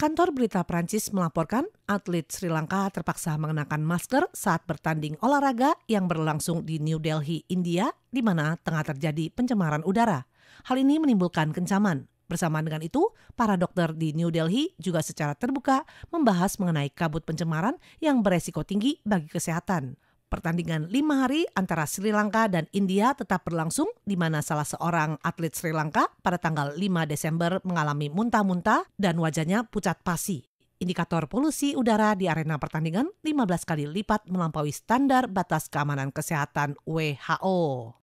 Kantor berita Prancis melaporkan atlet Sri Lanka terpaksa mengenakan masker saat bertanding olahraga yang berlangsung di New Delhi, India, di mana tengah terjadi pencemaran udara. Hal ini menimbulkan kencaman. Bersamaan dengan itu, para dokter di New Delhi juga secara terbuka membahas mengenai kabut pencemaran yang beresiko tinggi bagi kesehatan. Pertandingan lima hari antara Sri Lanka dan India tetap berlangsung di mana salah seorang atlet Sri Lanka pada tanggal 5 Desember mengalami muntah-muntah dan wajahnya pucat pasi. Indikator polusi udara di arena pertandingan 15 kali lipat melampaui standar batas keamanan kesehatan WHO.